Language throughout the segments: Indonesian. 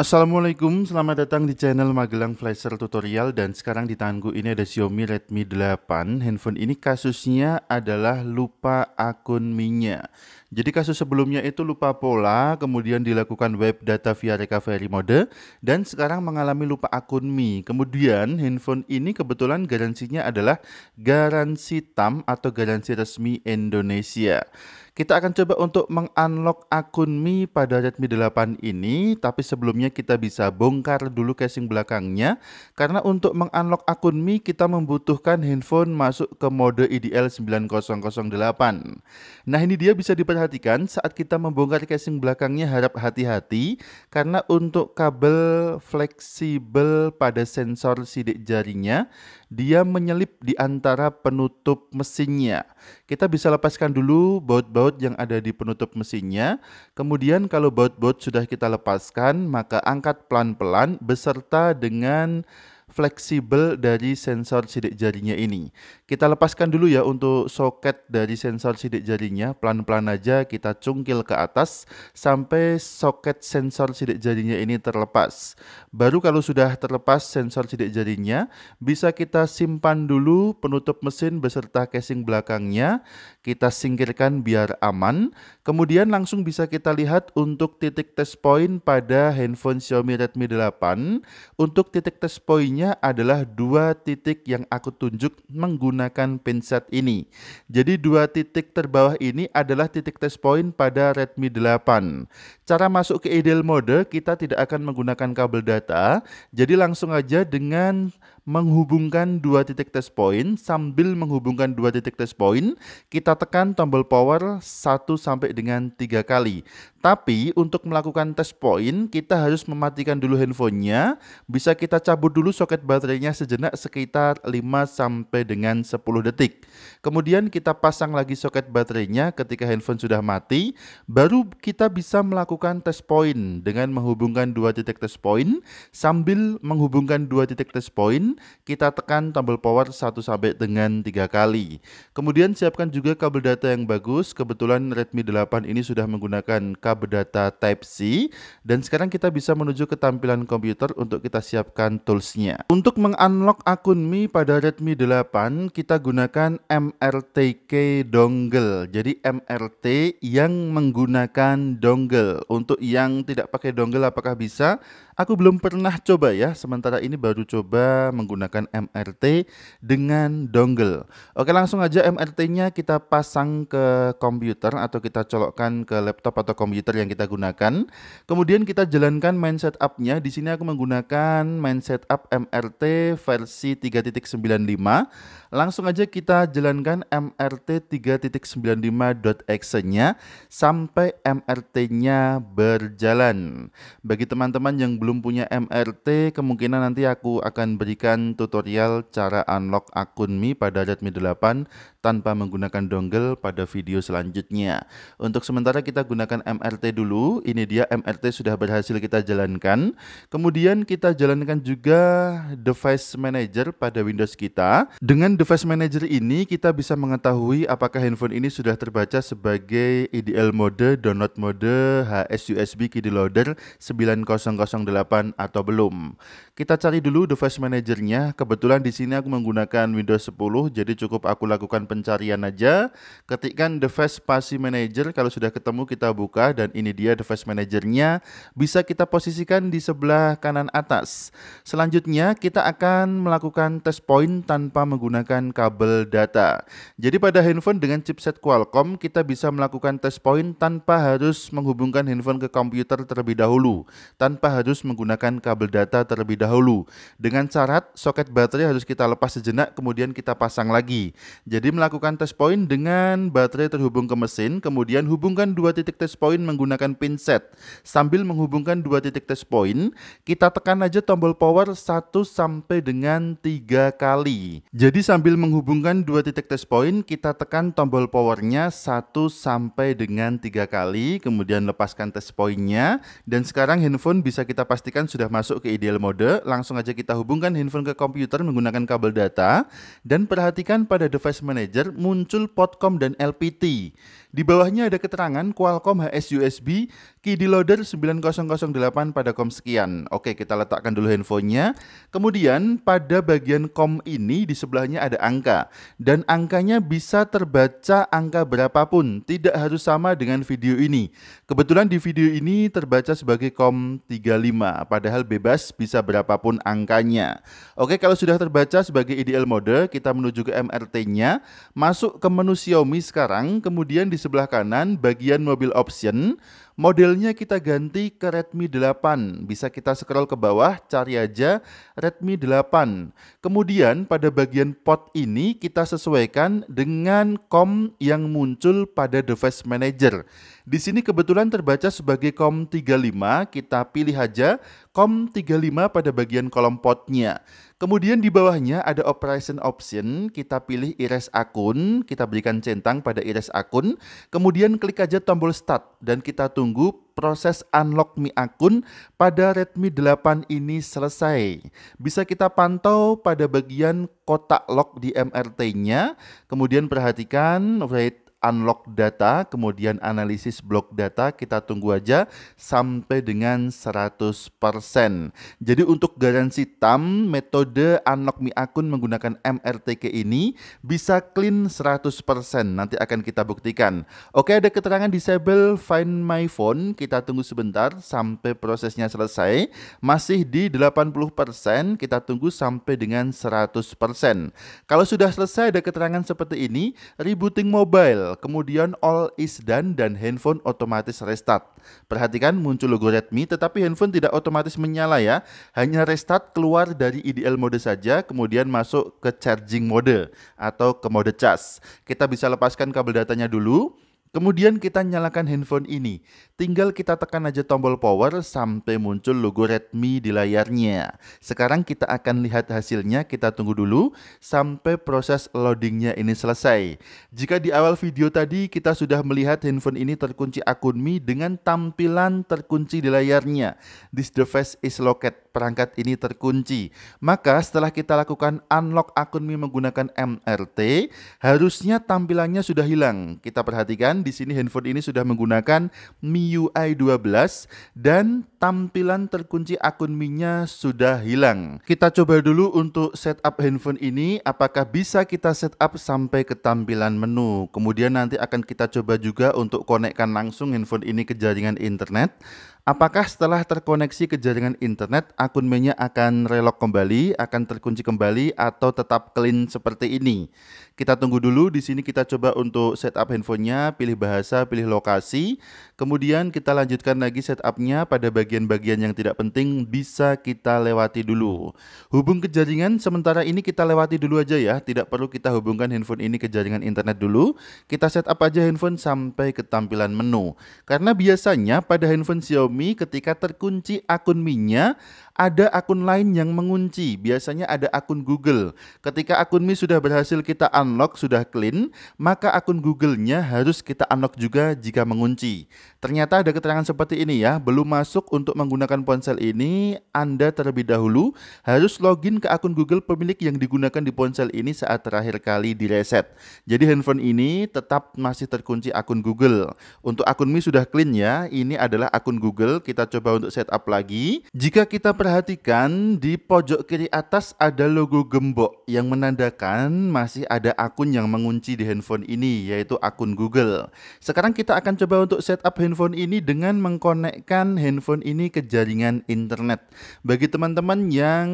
Assalamualaikum, selamat datang di channel Magelang Flasher Tutorial dan sekarang di tanganku ini ada Xiaomi Redmi 8 Handphone ini kasusnya adalah lupa akun mi jadi kasus sebelumnya itu lupa pola, kemudian dilakukan web data via recovery mode, dan sekarang mengalami lupa akun Mi. Kemudian handphone ini kebetulan garansinya adalah garansi TAM atau garansi resmi Indonesia. Kita akan coba untuk mengunlock akun Mi pada Redmi 8 ini, tapi sebelumnya kita bisa bongkar dulu casing belakangnya, karena untuk mengunlock akun Mi kita membutuhkan handphone masuk ke mode IDL 9008. Nah ini dia bisa diperhatikan perhatikan saat kita membongkar casing belakangnya harap hati-hati karena untuk kabel fleksibel pada sensor sidik jarinya dia menyelip di antara penutup mesinnya. Kita bisa lepaskan dulu baut-baut yang ada di penutup mesinnya. Kemudian kalau baut-baut sudah kita lepaskan maka angkat pelan-pelan beserta dengan fleksibel dari sensor sidik jarinya ini. Kita lepaskan dulu ya untuk soket dari sensor sidik jarinya, pelan-pelan aja kita cungkil ke atas sampai soket sensor sidik jarinya ini terlepas. Baru kalau sudah terlepas sensor sidik jarinya, bisa kita simpan dulu penutup mesin beserta casing belakangnya kita singkirkan biar aman. Kemudian langsung bisa kita lihat untuk titik test point pada handphone Xiaomi Redmi 8. Untuk titik test pointnya adalah dua titik yang aku tunjuk menggunakan pinset ini. Jadi dua titik terbawah ini adalah titik test point pada Redmi 8. Cara masuk ke ideal mode kita tidak akan menggunakan kabel data. Jadi langsung aja dengan menghubungkan dua titik test point sambil menghubungkan dua titik test point kita kita tekan tombol power 1 sampai dengan 3 kali. Tapi untuk melakukan test point, kita harus mematikan dulu handphonenya. Bisa kita cabut dulu soket baterainya sejenak sekitar 5 sampai dengan 10 detik. Kemudian kita pasang lagi soket baterainya ketika handphone sudah mati. Baru kita bisa melakukan test point dengan menghubungkan dua titik tes point. Sambil menghubungkan dua titik tes point, kita tekan tombol power 1 sampai dengan 3 kali. Kemudian siapkan juga kabel data yang bagus. Kebetulan Redmi 8 ini sudah menggunakan kabel data Type-C. Dan sekarang kita bisa menuju ke tampilan komputer untuk kita siapkan toolsnya. Untuk mengunlock akun Mi pada Redmi 8, kita gunakan MRTK dongle. Jadi MRT yang menggunakan dongle. Untuk yang tidak pakai dongle apakah bisa? Aku belum pernah coba ya, sementara ini baru coba menggunakan MRT dengan dongle. Oke langsung aja MRT-nya kita pasang ke komputer atau kita colokkan ke laptop atau komputer yang kita gunakan. Kemudian kita jalankan main setup-nya. Di sini aku menggunakan main setup MRT versi 3.95. Langsung aja kita jalankan MRT 3.95.exe-nya sampai MRT-nya berjalan. Bagi teman-teman yang belum belum punya MRT, kemungkinan nanti aku akan berikan tutorial cara unlock akun Mi pada Redmi 8 tanpa menggunakan dongle pada video selanjutnya. Untuk sementara kita gunakan MRT dulu. Ini dia MRT sudah berhasil kita jalankan. Kemudian kita jalankan juga device manager pada Windows kita. Dengan device manager ini kita bisa mengetahui apakah handphone ini sudah terbaca sebagai IDL mode, download mode, HSUSB key loader 9008 8 atau belum. Kita cari dulu device manajernya. Kebetulan di sini aku menggunakan Windows 10, jadi cukup aku lakukan pencarian aja. Ketikkan device pasi manager, kalau sudah ketemu kita buka dan ini dia device manajernya. Bisa kita posisikan di sebelah kanan atas. Selanjutnya kita akan melakukan test point tanpa menggunakan kabel data. Jadi pada handphone dengan chipset Qualcomm kita bisa melakukan test point tanpa harus menghubungkan handphone ke komputer terlebih dahulu, tanpa harus harus menggunakan kabel data terlebih dahulu. Dengan syarat soket baterai harus kita lepas sejenak kemudian kita pasang lagi. Jadi melakukan test point dengan baterai terhubung ke mesin, kemudian hubungkan dua titik test point menggunakan pinset. Sambil menghubungkan dua titik test point, kita tekan aja tombol power 1 sampai dengan 3 kali. Jadi sambil menghubungkan dua titik test point, kita tekan tombol powernya 1 sampai dengan 3 kali, kemudian lepaskan test pointnya dan sekarang handphone bisa kita pastikan sudah masuk ke ideal mode, langsung aja kita hubungkan handphone ke komputer menggunakan kabel data dan perhatikan pada device manager muncul potcom dan LPT. Di bawahnya ada keterangan Qualcomm HSUSB KD Loader 9008 pada COM sekian. Oke, kita letakkan dulu handphonenya. Kemudian pada bagian COM ini di sebelahnya ada angka. Dan angkanya bisa terbaca angka berapapun, tidak harus sama dengan video ini. Kebetulan di video ini terbaca sebagai COM 35, padahal bebas bisa berapapun angkanya. Oke, kalau sudah terbaca sebagai IDL mode, kita menuju ke MRT-nya, masuk ke menu Xiaomi sekarang, kemudian di sebelah kanan bagian mobil option, modelnya kita ganti ke Redmi 8. Bisa kita scroll ke bawah, cari aja Redmi 8. Kemudian pada bagian pot ini kita sesuaikan dengan com yang muncul pada device manager. Di sini kebetulan terbaca sebagai COM35, kita pilih aja COM35 pada bagian kolom potnya. Kemudian di bawahnya ada operation option, kita pilih iris akun, kita berikan centang pada iris akun, kemudian klik aja tombol start dan kita tunggu proses unlock Mi akun pada Redmi 8 ini selesai. Bisa kita pantau pada bagian kotak lock di MRT-nya, kemudian perhatikan rate unlock data, kemudian analisis blok data, kita tunggu aja sampai dengan 100%. Jadi untuk garansi TAM, metode unlock Mi Akun menggunakan MRTK ini bisa clean 100%, nanti akan kita buktikan. Oke, ada keterangan disable Find My Phone, kita tunggu sebentar sampai prosesnya selesai. Masih di 80%, kita tunggu sampai dengan 100%. Kalau sudah selesai ada keterangan seperti ini, rebooting mobile kemudian all is done dan handphone otomatis restart. Perhatikan muncul logo Redmi tetapi handphone tidak otomatis menyala ya, hanya restart keluar dari IDL mode saja kemudian masuk ke charging mode atau ke mode charge. Kita bisa lepaskan kabel datanya dulu, Kemudian kita nyalakan handphone ini. Tinggal kita tekan aja tombol power sampai muncul logo Redmi di layarnya. Sekarang kita akan lihat hasilnya, kita tunggu dulu sampai proses loadingnya ini selesai. Jika di awal video tadi kita sudah melihat handphone ini terkunci akun Mi dengan tampilan terkunci di layarnya. This device is locked, perangkat ini terkunci. Maka setelah kita lakukan unlock akun Mi menggunakan MRT, harusnya tampilannya sudah hilang. Kita perhatikan di sini handphone ini sudah menggunakan MIUI 12 dan tampilan terkunci akun Mi-nya sudah hilang. Kita coba dulu untuk setup handphone ini apakah bisa kita setup sampai ke tampilan menu. Kemudian nanti akan kita coba juga untuk konekkan langsung handphone ini ke jaringan internet. Apakah setelah terkoneksi ke jaringan internet, akun mainnya akan relok kembali, akan terkunci kembali, atau tetap clean seperti ini? Kita tunggu dulu, di sini kita coba untuk setup handphonenya, pilih bahasa, pilih lokasi, Kemudian kita lanjutkan lagi setupnya pada bagian-bagian yang tidak penting bisa kita lewati dulu. Hubung ke jaringan sementara ini kita lewati dulu aja ya. Tidak perlu kita hubungkan handphone ini ke jaringan internet dulu. Kita setup aja handphone sampai ke tampilan menu. Karena biasanya pada handphone Xiaomi ketika terkunci akun mi ada akun lain yang mengunci, biasanya ada akun Google. Ketika akun Mi sudah berhasil kita unlock, sudah clean, maka akun Google-nya harus kita unlock juga jika mengunci. Ternyata ada keterangan seperti ini ya, belum masuk untuk menggunakan ponsel ini, Anda terlebih dahulu harus login ke akun Google pemilik yang digunakan di ponsel ini saat terakhir kali direset. Jadi handphone ini tetap masih terkunci akun Google. Untuk akun Mi sudah clean ya, ini adalah akun Google, kita coba untuk setup lagi. Jika kita perhatikan di pojok kiri atas ada logo gembok yang menandakan masih ada akun yang mengunci di handphone ini yaitu akun Google. Sekarang kita akan coba untuk setup handphone ini dengan mengkonekkan handphone ini ke jaringan internet. Bagi teman-teman yang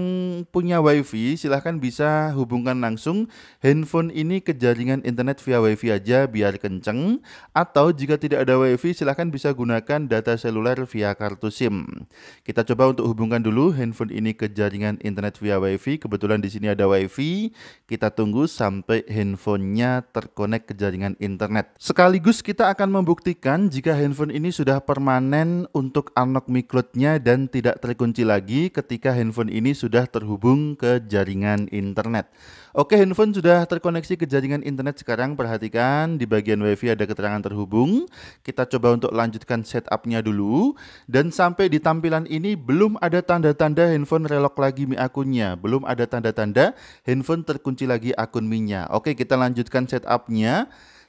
punya WiFi silahkan bisa hubungkan langsung handphone ini ke jaringan internet via WiFi aja biar kenceng atau jika tidak ada WiFi silahkan bisa gunakan data seluler via kartu SIM. Kita coba untuk hubungkan dulu dulu handphone ini ke jaringan internet via WiFi. Kebetulan di sini ada WiFi. Kita tunggu sampai handphonenya terkonek ke jaringan internet. Sekaligus kita akan membuktikan jika handphone ini sudah permanen untuk unlock Mi nya dan tidak terkunci lagi ketika handphone ini sudah terhubung ke jaringan internet. Oke, handphone sudah terkoneksi ke jaringan internet sekarang. Perhatikan di bagian WiFi ada keterangan terhubung. Kita coba untuk lanjutkan setupnya dulu dan sampai di tampilan ini belum ada tanda tanda-tanda handphone relok lagi Mi akunnya. Belum ada tanda-tanda handphone terkunci lagi akun minya. Oke, kita lanjutkan setupnya. nya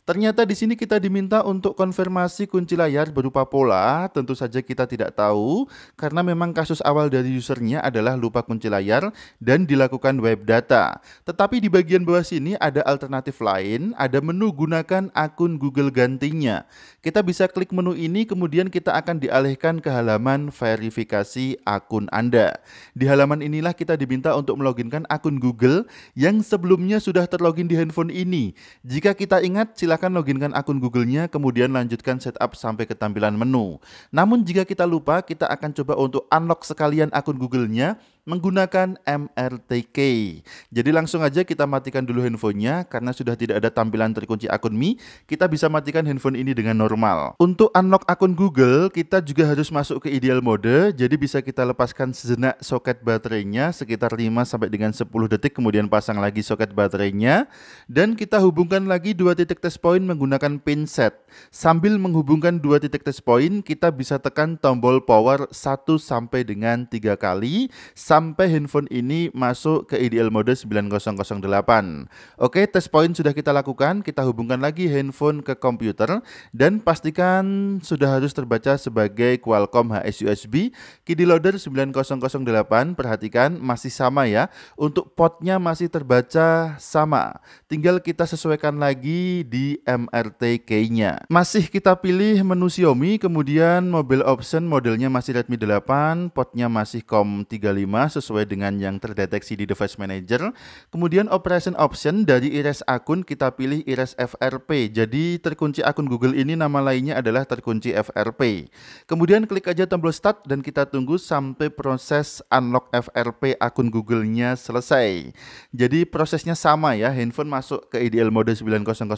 Ternyata di sini kita diminta untuk konfirmasi kunci layar berupa pola, tentu saja kita tidak tahu karena memang kasus awal dari usernya adalah lupa kunci layar dan dilakukan web data. Tetapi di bagian bawah sini ada alternatif lain, ada menu gunakan akun Google gantinya. Kita bisa klik menu ini kemudian kita akan dialihkan ke halaman verifikasi akun Anda. Di halaman inilah kita diminta untuk meloginkan akun Google yang sebelumnya sudah terlogin di handphone ini. Jika kita ingat silakan silahkan loginkan akun Google-nya, kemudian lanjutkan setup sampai ke tampilan menu. Namun jika kita lupa, kita akan coba untuk unlock sekalian akun Google-nya menggunakan MRTK. Jadi langsung aja kita matikan dulu handphonenya karena sudah tidak ada tampilan terkunci akun Mi, kita bisa matikan handphone ini dengan normal. Untuk unlock akun Google, kita juga harus masuk ke ideal mode, jadi bisa kita lepaskan sejenak soket baterainya sekitar 5 sampai dengan 10 detik kemudian pasang lagi soket baterainya dan kita hubungkan lagi dua titik test point menggunakan pin set. Sambil menghubungkan dua titik test point, kita bisa tekan tombol power 1 sampai dengan 3 kali sampai handphone ini masuk ke IDL mode 9008. Oke, test point sudah kita lakukan, kita hubungkan lagi handphone ke komputer dan pastikan sudah harus terbaca sebagai Qualcomm HSUSB KD Loader 9008. Perhatikan masih sama ya, untuk potnya masih terbaca sama. Tinggal kita sesuaikan lagi di MRTK-nya. Masih kita pilih menu Xiaomi, kemudian mobile option modelnya masih Redmi 8, potnya masih COM 35 sesuai dengan yang terdeteksi di device manager. Kemudian operation option dari iris akun kita pilih iris FRP. Jadi terkunci akun Google ini nama lainnya adalah terkunci FRP. Kemudian klik aja tombol start dan kita tunggu sampai proses unlock FRP akun Google-nya selesai. Jadi prosesnya sama ya, handphone masuk ke IDL mode 9008.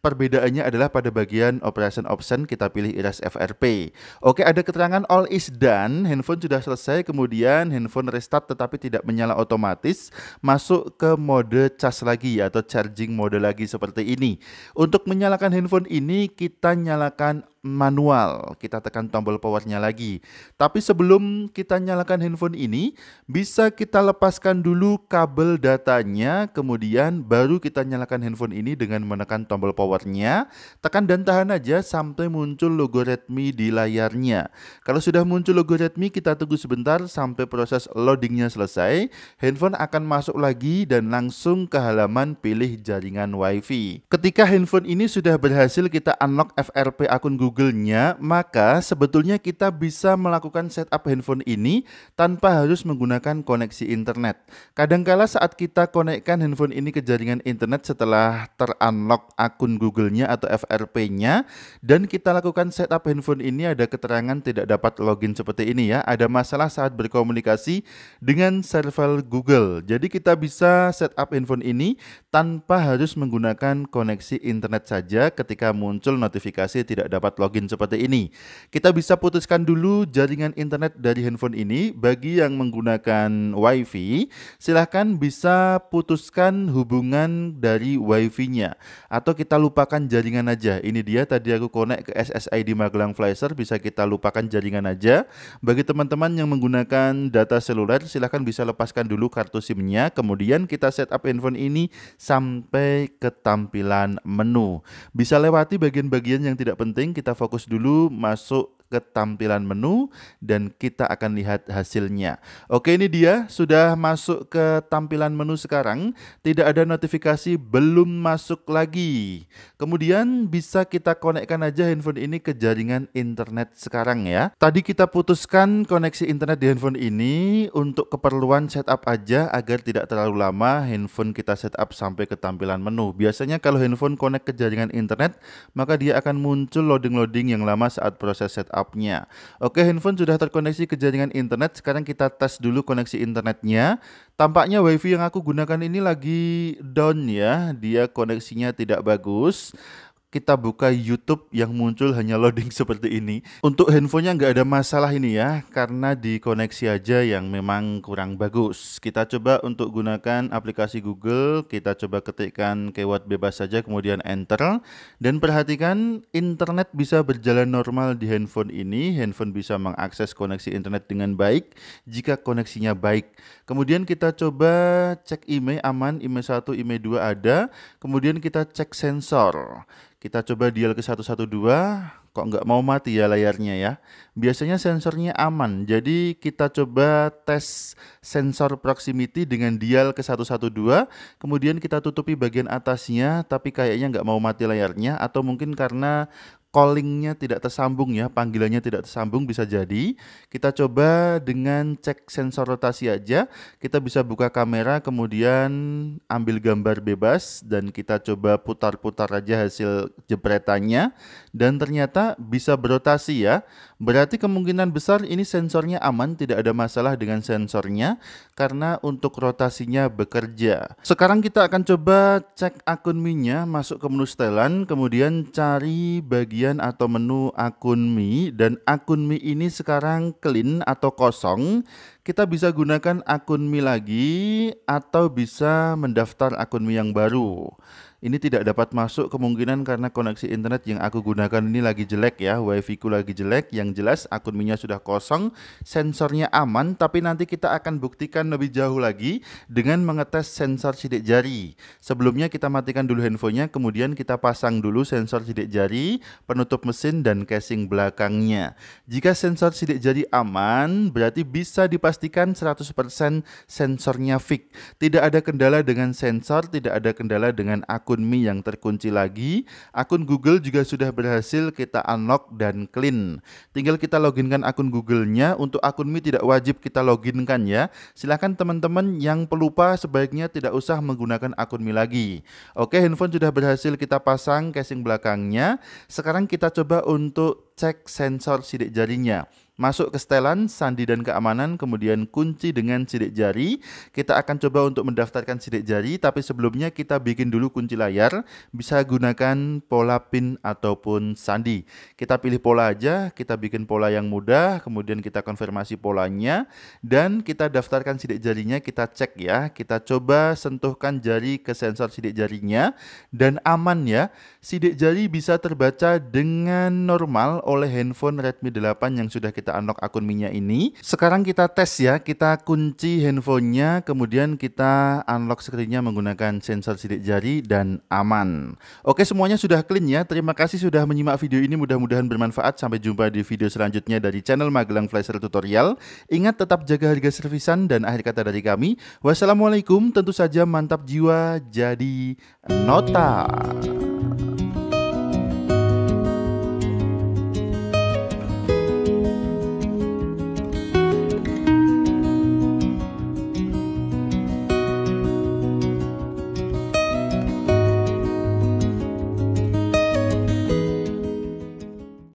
Perbedaannya adalah pada bagian operation option kita pilih iris FRP. Oke, ada keterangan all is done, handphone sudah selesai kemudian kemudian handphone restart tetapi tidak menyala otomatis, masuk ke mode charge lagi atau charging mode lagi seperti ini. Untuk menyalakan handphone ini, kita nyalakan manual. Kita tekan tombol powernya lagi. Tapi sebelum kita nyalakan handphone ini, bisa kita lepaskan dulu kabel datanya, kemudian baru kita nyalakan handphone ini dengan menekan tombol powernya. Tekan dan tahan aja sampai muncul logo Redmi di layarnya. Kalau sudah muncul logo Redmi, kita tunggu sebentar sampai proses loadingnya selesai. Handphone akan masuk lagi dan langsung ke halaman pilih jaringan WiFi. Ketika handphone ini sudah berhasil kita unlock FRP akun Google, Google-nya, maka sebetulnya kita bisa melakukan setup handphone ini tanpa harus menggunakan koneksi internet. Kadangkala saat kita konekkan handphone ini ke jaringan internet setelah terunlock akun Google-nya atau FRP-nya dan kita lakukan setup handphone ini ada keterangan tidak dapat login seperti ini ya. Ada masalah saat berkomunikasi dengan server Google. Jadi kita bisa setup handphone ini tanpa harus menggunakan koneksi internet saja ketika muncul notifikasi tidak dapat login login seperti ini. Kita bisa putuskan dulu jaringan internet dari handphone ini. Bagi yang menggunakan WiFi, silahkan bisa putuskan hubungan dari WiFi-nya. Atau kita lupakan jaringan aja. Ini dia tadi aku connect ke SSID Magelang flyser bisa kita lupakan jaringan aja. Bagi teman-teman yang menggunakan data seluler, silahkan bisa lepaskan dulu kartu SIM-nya. Kemudian kita setup handphone ini sampai ke tampilan menu. Bisa lewati bagian-bagian yang tidak penting, kita fokus dulu masuk ke tampilan menu dan kita akan lihat hasilnya. Oke, ini dia sudah masuk ke tampilan menu sekarang. Tidak ada notifikasi belum masuk lagi. Kemudian bisa kita konekkan aja handphone ini ke jaringan internet sekarang ya. Tadi kita putuskan koneksi internet di handphone ini untuk keperluan setup aja agar tidak terlalu lama handphone kita setup sampai ke tampilan menu. Biasanya kalau handphone connect ke jaringan internet, maka dia akan muncul loading-loading yang lama saat proses setup setupnya. Oke, handphone sudah terkoneksi ke jaringan internet. Sekarang kita tes dulu koneksi internetnya. Tampaknya wifi yang aku gunakan ini lagi down ya. Dia koneksinya tidak bagus kita buka YouTube yang muncul hanya loading seperti ini. Untuk handphonenya nggak ada masalah ini ya, karena di koneksi aja yang memang kurang bagus. Kita coba untuk gunakan aplikasi Google, kita coba ketikkan keyword bebas saja, kemudian enter. Dan perhatikan, internet bisa berjalan normal di handphone ini. Handphone bisa mengakses koneksi internet dengan baik jika koneksinya baik. Kemudian kita coba cek IMEI aman, IMEI 1, IMEI 2 ada. Kemudian kita cek sensor kita coba dial ke 112, kok nggak mau mati ya layarnya ya. Biasanya sensornya aman, jadi kita coba tes sensor proximity dengan dial ke 112, kemudian kita tutupi bagian atasnya, tapi kayaknya nggak mau mati layarnya, atau mungkin karena callingnya tidak tersambung ya, panggilannya tidak tersambung bisa jadi. Kita coba dengan cek sensor rotasi aja. Kita bisa buka kamera kemudian ambil gambar bebas dan kita coba putar-putar aja hasil jepretannya dan ternyata bisa berotasi ya. Berarti kemungkinan besar ini sensornya aman, tidak ada masalah dengan sensornya karena untuk rotasinya bekerja. Sekarang kita akan coba cek akun Mi-nya, masuk ke menu setelan, kemudian cari bagian atau menu akun Mi dan akun Mi ini sekarang clean atau kosong. Kita bisa gunakan akun Mi lagi atau bisa mendaftar akun Mi yang baru ini tidak dapat masuk kemungkinan karena koneksi internet yang aku gunakan ini lagi jelek ya wifi ku lagi jelek yang jelas akun minya sudah kosong sensornya aman tapi nanti kita akan buktikan lebih jauh lagi dengan mengetes sensor sidik jari sebelumnya kita matikan dulu handphonenya kemudian kita pasang dulu sensor sidik jari penutup mesin dan casing belakangnya jika sensor sidik jari aman berarti bisa dipastikan 100% sensornya fix tidak ada kendala dengan sensor tidak ada kendala dengan akun akun Mi yang terkunci lagi. Akun Google juga sudah berhasil kita unlock dan clean. Tinggal kita loginkan akun Google-nya. Untuk akun Mi tidak wajib kita loginkan ya. Silahkan teman-teman yang pelupa sebaiknya tidak usah menggunakan akun Mi lagi. Oke, handphone sudah berhasil kita pasang casing belakangnya. Sekarang kita coba untuk cek sensor sidik jarinya. Masuk ke setelan, sandi dan keamanan, kemudian kunci dengan sidik jari. Kita akan coba untuk mendaftarkan sidik jari, tapi sebelumnya kita bikin dulu kunci layar. Bisa gunakan pola pin ataupun sandi. Kita pilih pola aja, kita bikin pola yang mudah, kemudian kita konfirmasi polanya, dan kita daftarkan sidik jarinya, kita cek ya. Kita coba sentuhkan jari ke sensor sidik jarinya, dan aman ya. Sidik jari bisa terbaca dengan normal oleh handphone Redmi 8 yang sudah kita kita unlock akun minyak ini. Sekarang kita tes ya, kita kunci handphonenya, kemudian kita unlock screennya menggunakan sensor sidik jari dan aman. Oke, semuanya sudah clean ya. Terima kasih sudah menyimak video ini, mudah-mudahan bermanfaat. Sampai jumpa di video selanjutnya dari channel Magelang Flasher Tutorial. Ingat tetap jaga harga servisan dan akhir kata dari kami. Wassalamualaikum, tentu saja mantap jiwa jadi nota.